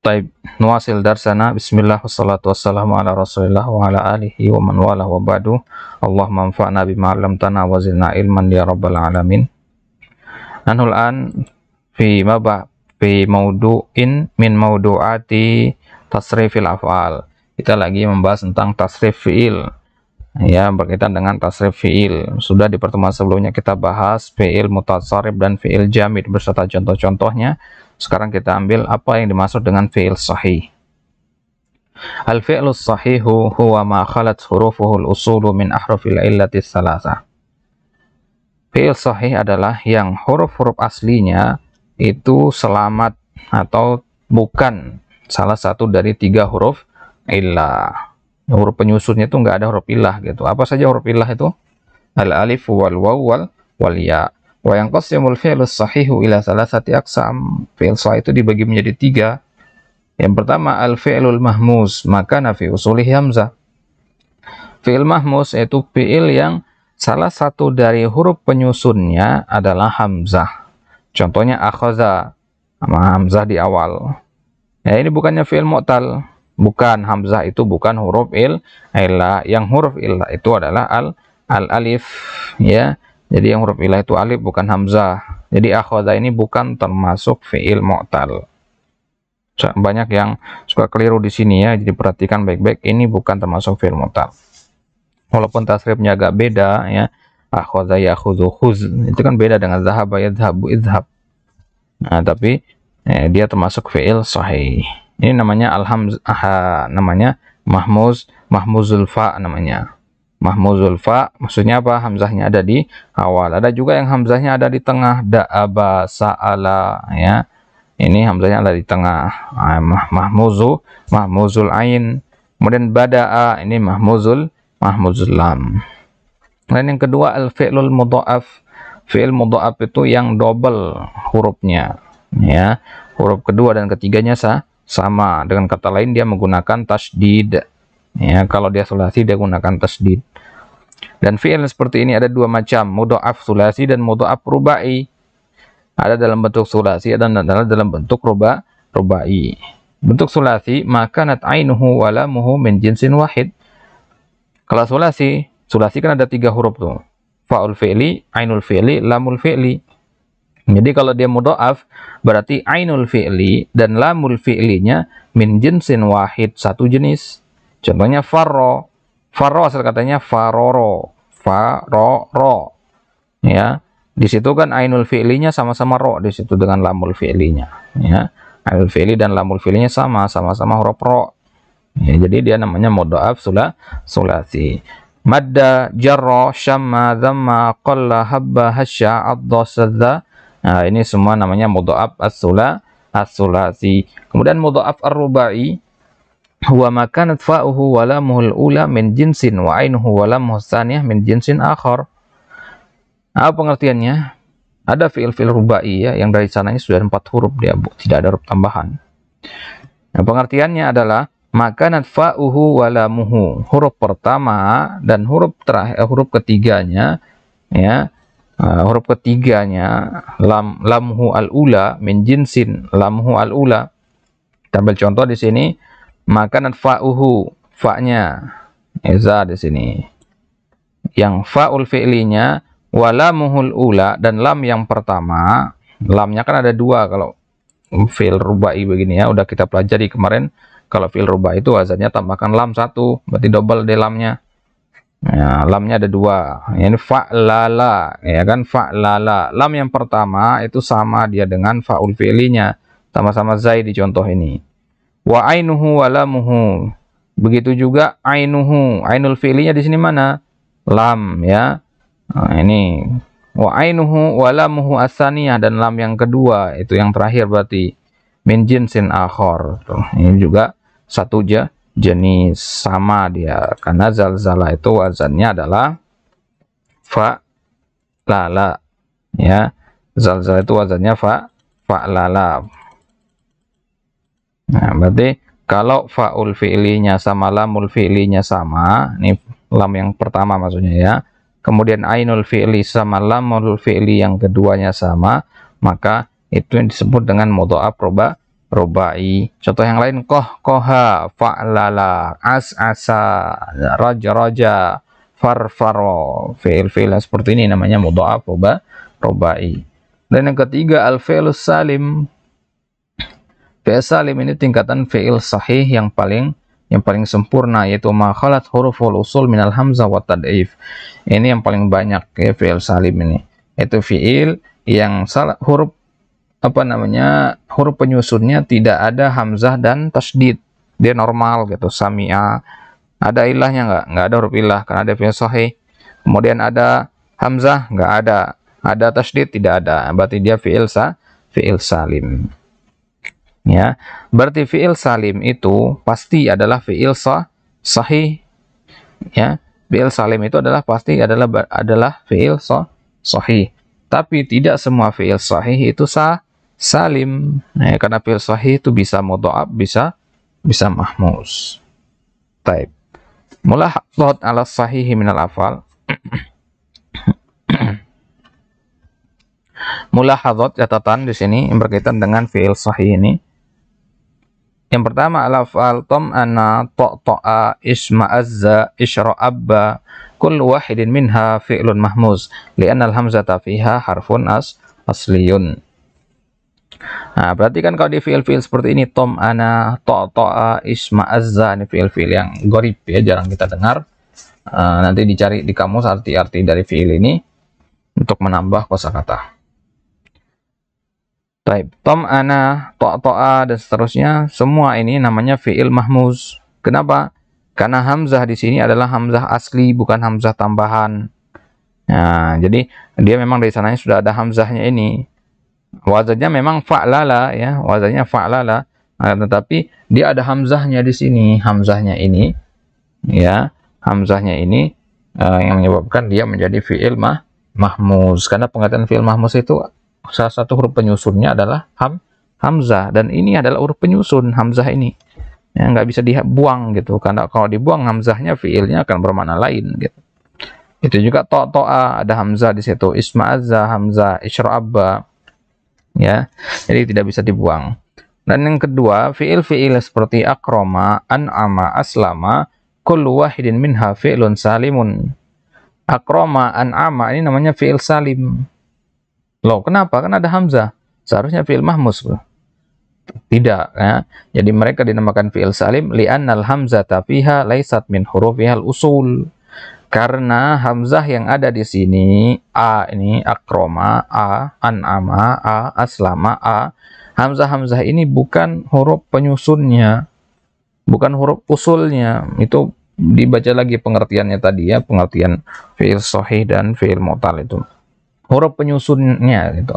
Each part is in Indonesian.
Taib nuwasil darsana bismillah wassalatu wassalamu ala rasulillah wa ala alihi wa man wala wa ba'du Allahumma manfa'na bima'alam tanah wa zilna ilman ya rabbal alamin Anul an fi mabah fi maudu'in min maudu'ati tasrifil af'al kita lagi membahas tentang tasrif fi'il ya berkaitan dengan tasrif fi'il sudah di pertemuan sebelumnya kita bahas fi'il mutasarif dan fi'il jamid berserta contoh-contohnya sekarang kita ambil apa yang dimaksud dengan fi'il sahih. Al-fi'lu sahihu huwa ma khalat hurufuhu al-usulu min ahrufil illati salasa. Fi'il sahih adalah yang huruf-huruf aslinya itu selamat atau bukan salah satu dari tiga huruf illah. Huruf penyusunnya itu nggak ada huruf illah gitu. Apa saja huruf illah itu? Al-alif wal waw wal, wal ya. Wa yang qasimul fi'lu sahihu ila salasati aksam. Fi'l sahih itu dibagi menjadi tiga. Yang pertama al-fi'lul mahmuz, maka nafi usulih hamzah. fil mahmuz yaitu fi'il yang salah satu dari huruf penyusunnya adalah hamzah. Contohnya akhaza, hamzah di awal. Ya, ini bukannya fi'il mu'tal. Bukan hamzah itu bukan huruf il illa. Yang huruf illa itu adalah al al alif ya jadi yang huruf ilah itu alif bukan hamzah. Jadi akhadha ini bukan termasuk fiil mu'tal. Banyak yang suka keliru di sini ya, jadi perhatikan baik-baik ini bukan termasuk fiil mu'tal. Walaupun tasrifnya agak beda ya, akhadha ya khuz. Itu kan beda dengan zahab ya zahabu idhab. Nah, tapi eh, dia termasuk fiil sahih. Ini namanya alhamz aha, namanya mahmuz mahmuzul fa namanya mahmuzul fa maksudnya apa hamzahnya ada di awal ada juga yang hamzahnya ada di tengah da'aba sa'ala ya ini hamzahnya ada di tengah ah, mah mahmuzu mahmuzul ain kemudian badaa ini mahmuzul mahmuzul lam dan yang kedua al fi'lul mudha'af fi'il mudha'af itu yang double hurufnya ya huruf kedua dan ketiganya sah sama dengan kata lain dia menggunakan tasdid ya kalau dia sulasi dia gunakan tasdid dan fi'il seperti ini ada dua macam mudha'af sulasi dan mudha'af rubai ada dalam bentuk sulasi ada dalam bentuk ruba rubai bentuk sulasi maka nat ainuhu walamuhu min jinsin wahid kalau sulasi sulasi kan ada tiga huruf tuh faul fi'li ainul fi'li lamul fi'li jadi kalau dia mudha'af berarti ainul fi'li dan lamul fi'linya min jinsin wahid satu jenis Contohnya farro. Farro asal katanya faroro. Faroro. Ya. Di situ kan ainul fi'linya sama-sama ro di situ dengan lamul fi'linya. Ya. Ainul fi'li dan lamul fi'linya sama, sama-sama huruf ro. Ya, jadi dia namanya modaf sula sulasi. Madda, jarro, syamma, dhamma, qalla, habba, hasya, adda, sadda. Nah, ini semua namanya modaf as-sulasi. As Kemudian modaf ar-rubai huwa makanat fa'uhu wa lamuhul ula min jinsin wa ainuhu wa lamuhu saniyah min jinsin akhar. Apa pengertiannya? Ada fi'il-fi'il rubai ya, yang dari sananya sudah empat huruf dia, bu. tidak ada huruf tambahan. Nah, pengertiannya adalah makanat fa'uhu wa lamuhu. Huruf pertama dan huruf terakhir eh, huruf ketiganya ya uh, huruf ketiganya lam lamhu al ula min jinsin lamhu al ula. Tampil contoh di sini makanan fa'uhu fa'nya eza di sini yang fa'ul fi'linya wala muhul ula dan lam yang pertama lamnya kan ada dua kalau fil rubai begini ya udah kita pelajari kemarin kalau fil rubai itu wazannya tambahkan lam satu berarti double di lamnya ya, lamnya ada dua ini fa-lala ya kan fa-lala. lam yang pertama itu sama dia dengan fa'ul fi'linya sama-sama zai di contoh ini wa ainuhu wa lamuhu. Begitu juga ainuhu. Ainul fi'linya di sini mana? Lam ya. Nah, ini wa ainuhu wa lamuhu asaniyah dan lam yang kedua itu yang terakhir berarti min jinsin akhor. ini juga satu je jenis sama dia karena zalzala itu wazannya adalah fa lala ya zalzala itu wazannya fa fa lala Nah, berarti kalau faul fi'linya sama lamul fi'linya sama, ini lam yang pertama maksudnya ya. Kemudian ainul fi'li sama lamul fi'li yang keduanya sama, maka itu yang disebut dengan mudha'af roba robai. Contoh yang lain koh koha, fa'lala, as asa, raja raja, far faro. Fi'il fi'il seperti ini namanya mudha'af roba robai. Dan yang ketiga al salim Fi'il ini tingkatan fi'il sahih yang paling yang paling sempurna yaitu makhalat huruf usul minal hamzah wa tad'if. Ini yang paling banyak ya fi'il salim ini. Itu fi'il yang salah huruf apa namanya? huruf penyusunnya tidak ada hamzah dan tasdid. Dia normal gitu, samia. Ada ilahnya enggak? Enggak ada huruf ilah karena ada fi'il sahih. Kemudian ada hamzah Enggak ada. Ada tasdid tidak ada. Berarti dia fi'il sa fi'il salim ya berarti fiil salim itu pasti adalah fiil sah sahih ya fiil salim itu adalah pasti adalah adalah fiil sah sahih tapi tidak semua fiil sahih itu sah salim ya, karena fiil sahih itu bisa mudhaf bisa bisa mahmus taib mulahat ala sahih minal afal mulahadzat catatan di sini yang berkaitan dengan fiil sahih ini yang pertama lafal isma azza isro abba kul wahidin minha fi'lun mahmuz li'anna al-hamzata fiha harfun as asliyun. Nah, berarti kan kalau di fiil-fiil seperti ini Tom Ana tom'ana Isma Azza ini fiil-fiil yang gorib ya jarang kita dengar. Uh, nanti dicari di kamus arti-arti dari fiil ini untuk menambah kosakata. Baik, tom ana, to to'a dan seterusnya, semua ini namanya fiil mahmuz. Kenapa? Karena hamzah di sini adalah hamzah asli bukan hamzah tambahan. Nah, jadi dia memang dari sananya sudah ada hamzahnya ini. Wazannya memang fa'lala ya, wazannya fa'lala. Nah, tetapi dia ada hamzahnya di sini, hamzahnya ini ya, hamzahnya ini uh, yang menyebabkan dia menjadi fiil mah mahmuz. Karena pengertian fiil mahmuz itu salah satu huruf penyusunnya adalah ham hamzah dan ini adalah huruf penyusun hamzah ini ya nggak bisa dibuang gitu karena kalau dibuang hamzahnya fiilnya akan bermakna lain gitu itu juga to toa ada hamzah di situ isma azza hamzah isra'abba ya jadi tidak bisa dibuang dan yang kedua fiil fiil seperti akroma an'ama aslama kullu wahidin minha fi'lun salimun akroma an'ama ini namanya fiil salim Loh, kenapa? Kan ada hamzah. Seharusnya fi'il mahmus. Bro. Tidak. Ya. Jadi mereka dinamakan fi'il salim li'annal hamzah tafiha laisat min hurufihal usul. Karena hamzah yang ada di sini a ini akroma, a an'ama, a aslama, a hamzah-hamzah ini bukan huruf penyusunnya, bukan huruf usulnya. Itu dibaca lagi pengertiannya tadi ya, pengertian fi'il sahih dan fi'il mutal itu huruf penyusunnya gitu.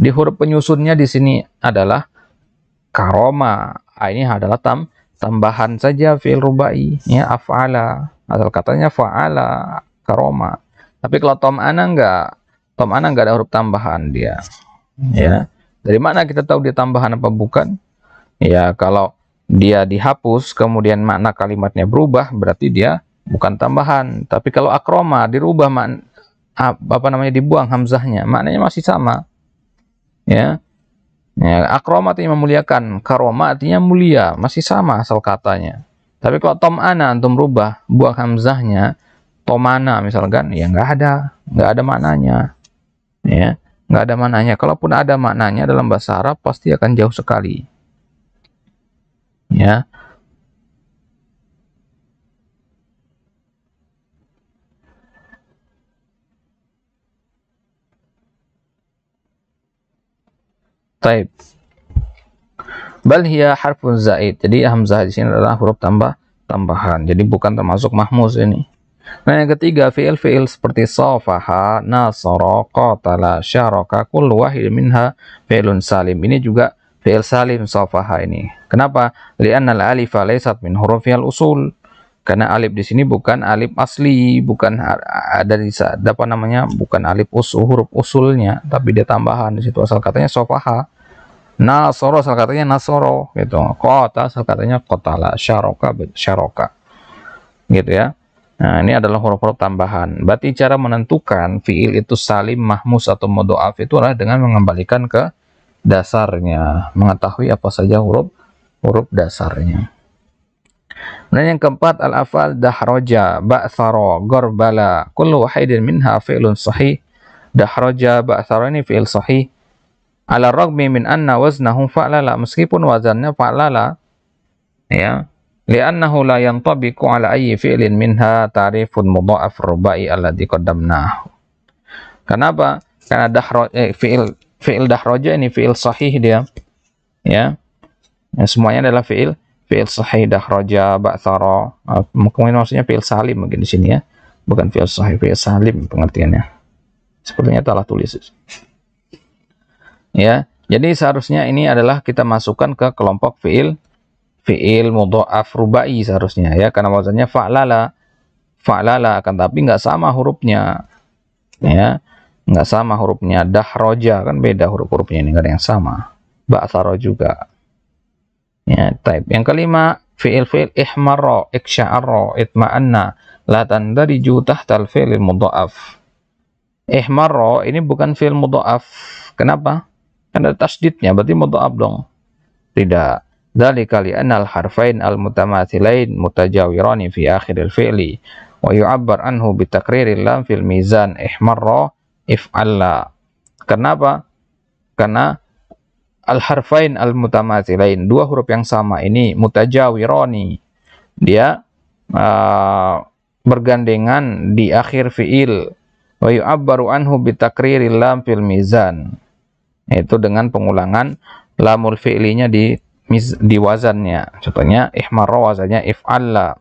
Di huruf penyusunnya di sini adalah karoma. Ah, ini adalah tam tambahan saja fil rubai ya af'ala. Asal katanya fa'ala karoma. Tapi kalau tom ana enggak, tom ana enggak ada huruf tambahan dia. Ya. Dari mana kita tahu dia tambahan apa bukan? Ya, kalau dia dihapus kemudian makna kalimatnya berubah berarti dia bukan tambahan. Tapi kalau akroma dirubah apa namanya dibuang hamzahnya maknanya masih sama ya ya akrom artinya memuliakan karoma artinya mulia masih sama asal katanya tapi kalau tom ana antum rubah buang hamzahnya tomana misalkan ya nggak ada nggak ada maknanya ya nggak ada maknanya kalaupun ada maknanya dalam bahasa Arab pasti akan jauh sekali ya Taib. Bal hiya harfun zaid. Jadi hamzah di sini adalah huruf tambah tambahan. Jadi bukan termasuk mahmuz ini. Nah, yang ketiga fiil-fiil seperti safaha, nasara, qatala, syaraka, kullu wahid minha fi'lun salim. Ini juga fi'il salim safaha ini. Kenapa? Li'anna al-alifa laysat min al usul karena alif di sini bukan alif asli bukan ada di apa namanya bukan alif usul huruf usulnya tapi dia tambahan di situ asal katanya sofaha nasoro asal katanya nasoro gitu kota asal katanya kotala syaroka syaroka gitu ya nah ini adalah huruf-huruf tambahan berarti cara menentukan fiil itu salim mahmus atau modoaf itu adalah dengan mengembalikan ke dasarnya mengetahui apa saja huruf huruf dasarnya Kemudian yang keempat al-afal dahroja, ba'sara, gorbala, kullu wahidin minha fi'lun sahih. Dahroja, ba'sara ini fi'il sahih. Ala ragmi min anna waznahum fa'lala, meskipun wazannya fa'lala, ya, li'annahu la yantabiku ala ayyi fi'lin minha tarifun mudha'af rubai alladhi qaddamnahu. Kenapa? Karena dahro, eh, fi'il fi'il dahroja ini fi'il sahih dia. Ya. Yang semuanya adalah fi'il fi'il sahih dahraja ba'thara. Ah, mungkin maksudnya fi'il salim mungkin di sini ya. Bukan fi'il sahih, fi'il salim pengertiannya. Sepertinya telah tulis. Ya, jadi seharusnya ini adalah kita masukkan ke kelompok fi'il fi'il Mudo rubai seharusnya ya karena maksudnya fa'lala fa'lala akan tapi nggak sama hurufnya ya nggak sama hurufnya dahroja kan beda huruf-hurufnya ini nggak ada yang sama ba'thara juga Ya, type. Yang kelima, fi'il-fi'il ihmarra, iksha'arra itma'anna, la tandariju tahtal fi'il mudha'af. Ihmarra ini bukan fi'il mudha'af. Kenapa? Karena tasdidnya, berarti mudha'af dong. Tidak. dzalika li'anna al-harfain al-mutamatsilain mutajawirani fi akhir al fi'li wa yu'abbar anhu bitakriril lam fil mizan ihmarra if'alla. Kenapa? Karena al-harfain al-mutamatsilain, dua huruf yang sama ini mutajawironi. Dia uh, bergandengan di akhir fiil wa yu'abbaru anhu takriril lam fil mizan. Itu dengan pengulangan lamul fi'linya di miz, di wazannya. Contohnya ihmarra wazannya if'alla.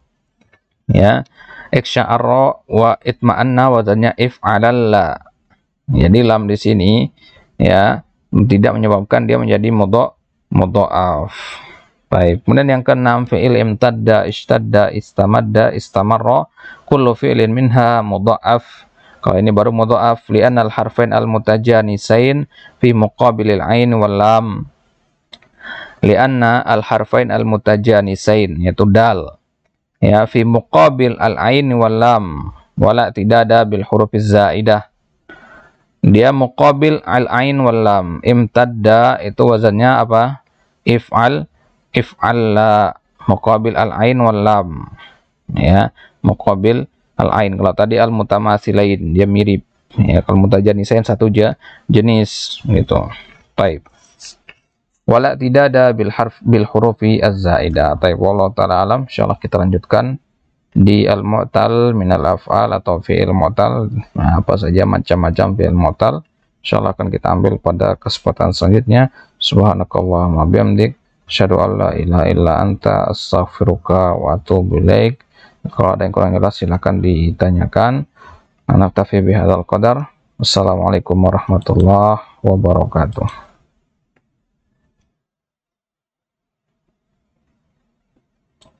Ya. Iksya'arra wa itma'anna wazannya if'alalla. Jadi lam di sini ya tidak menyebabkan dia menjadi mudho mudhoaf baik kemudian yang keenam fi'il imtadda istadda istamadda istamarra kullu fi'lin minha mudhoaf kalau ini baru mudhoaf li'anna al-harfain al-mutajanisain fi muqabilil ain walam. li'anna al-harfain al-mutajanisain yaitu dal ya fi muqabil al-ain wal lam wala tidak ada bil huruf zaidah dia muqabil al ain wal lam imtadda itu wazannya apa if'al if'alla muqabil al ain wal lam ya muqabil al ain kalau tadi al mutamasilain dia mirip ya kalau mutajanisain satu aja jenis gitu type. wala tidak ada bil harf bil hurufi az-zaidah baik wallahu taala alam insyaallah kita lanjutkan di al-mu'tal minal af'al atau fi'il mu'tal nah, apa saja macam-macam fi'il mu'tal insyaallah akan kita ambil pada kesempatan selanjutnya subhanakallahumma bihamdik syadu alla ilaha illa anta astaghfiruka wa atubu ilaik kalau ada yang kurang jelas silahkan ditanyakan anak tafi bihadal qadar wassalamualaikum warahmatullahi wabarakatuh